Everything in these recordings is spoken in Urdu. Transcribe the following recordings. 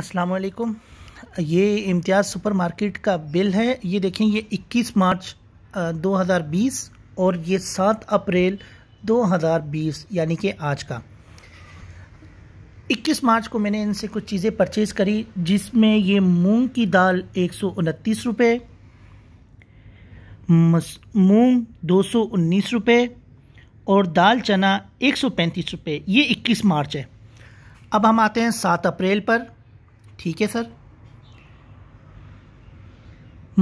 السلام علیکم یہ امتیاز سپر مارکیٹ کا بل ہے یہ دیکھیں یہ اکیس مارچ دو ہزار بیس اور یہ سات اپریل دو ہزار بیس یعنی کہ آج کا اکیس مارچ کو میں نے ان سے کچھ چیزیں پرچیز کری جس میں یہ مونگ کی دال ایک سو انتیس روپے مونگ دو سو انیس روپے اور دال چنا ایک سو پینتیس روپے یہ اکیس مارچ ہے اب ہم آتے ہیں سات اپریل پر ٹھیک ہے سر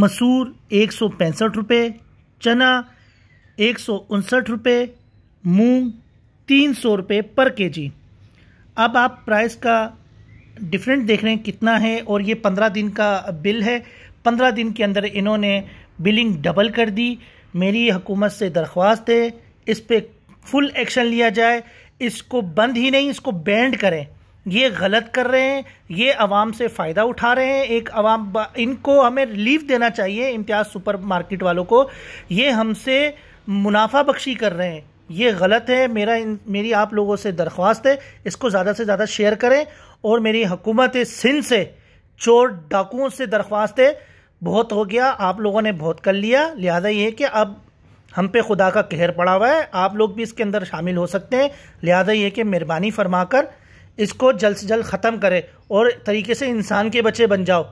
مسور ایک سو پینسٹھ روپے چنا ایک سو انسٹھ روپے مونگ تین سو روپے پر کے جی اب آپ پرائز کا ڈفرینٹ دیکھ رہے ہیں کتنا ہے اور یہ پندرہ دن کا بل ہے پندرہ دن کے اندر انہوں نے بلنگ ڈبل کر دی میری حکومت سے درخواست ہے اس پہ فل ایکشن لیا جائے اس کو بند ہی نہیں اس کو بینڈ کریں یہ غلط کر رہے ہیں یہ عوام سے فائدہ اٹھا رہے ہیں ایک عوام ان کو ہمیں ریلیف دینا چاہیے امتیاز سپر مارکیٹ والوں کو یہ ہم سے منافع بخشی کر رہے ہیں یہ غلط ہے میرا میری آپ لوگوں سے درخواست ہے اس کو زیادہ سے زیادہ شیئر کریں اور میری حکومت سندھ سے چور ڈاکوؤں سے درخواست ہے بہت ہو گیا آپ لوگوں نے بہت کر لیا لہذا یہ ہے کہ اب ہم پہ خدا کا کہر پڑا ہوا ہے آپ لوگ بھی اس کے اندر شامل ہو سکتے ہیں لہذا یہ کہ مہربانی فرما کر اس کو جلد سے جلد ختم کرے اور طریقے سے انسان کے بچے بن جاؤ